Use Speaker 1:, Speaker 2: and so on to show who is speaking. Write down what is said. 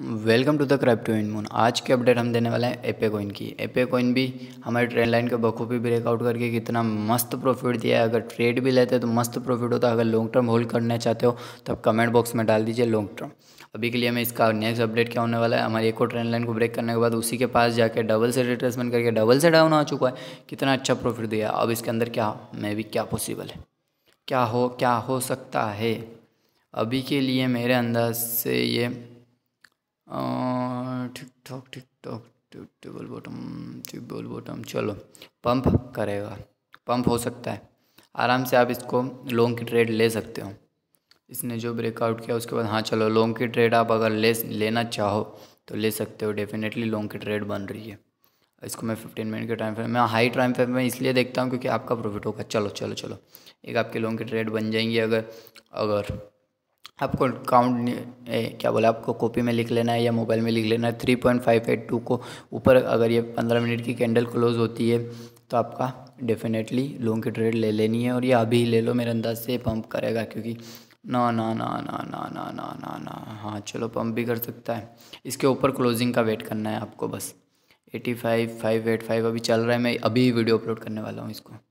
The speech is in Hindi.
Speaker 1: welcome to the crypto in moon आज के अपडेट हम देने वाले हैं एपे कोइन की एपे कोइन भी हमारे ट्रेंड लाइन का बखूबी ब्रेकआउट करके कितना मस्त प्रॉफिट दिया है अगर ट्रेड भी लेते हैं तो मस्त प्रॉफिट होता है अगर लॉन्ग टर्म होल्ड करना चाहते हो तो आप कमेंट बॉक्स में डाल दीजिए लॉन्ग टर्म अभी के लिए हमें इसका नेक्स्ट अपडेट क्या होने वाला है हमारे एक और ट्रेंड लाइन को ब्रेक करने के बाद उसी के पास जाकर डबल से रिट्रेसमेंट करके डबल से डाउन आ चुका है कितना अच्छा प्रॉफिट दिया अब इसके अंदर क्या मे भी क्या पॉसिबल है क्या हो क्या हो सकता है अभी के लिए मेरे अंदाज से ये ठीक ठाक ठीक ठाक टेबल बॉटम टेबल बॉटम चलो पंप करेगा पंप हो सकता है आराम से आप इसको लॉन्ग की ट्रेड ले सकते हो इसने जो ब्रेकआउट किया उसके बाद हाँ चलो लॉन्ग की ट्रेड आप अगर ले लेना चाहो तो ले सकते हो डेफिनेटली लॉन्ग की ट्रेड बन रही है इसको मैं फिफ्टीन मिनट के टाइम फ्रेम में हाई टाइम फ्रेम में इसलिए देखता हूँ क्योंकि आपका प्रॉफिट होगा चलो चलो चलो एक आपके लॉन्ग की ट्रेड बन जाएंगी अगर अगर आपको काउंट क्या बोला आपको कॉपी में लिख लेना है या मोबाइल में लिख लेना है three point five eight two को ऊपर अगर ये पंद्रह मिनट की कैंडल क्लोज होती है तो आपका डेफिनेटली लोन की ट्रेड ले लेनी है और ये अभी ही ले लो मेरे अंदाज से पंप करेगा क्योंकि ना ना ना ना ना ना ना ना ना हाँ चलो पंप भी कर सकता है इसके ऊपर क्लोजिंग का वेट करना है आपको बस eighty five five eight five अभी चल रहा है मैं अभी वीडियो अपलोड करने वाला हूँ इसको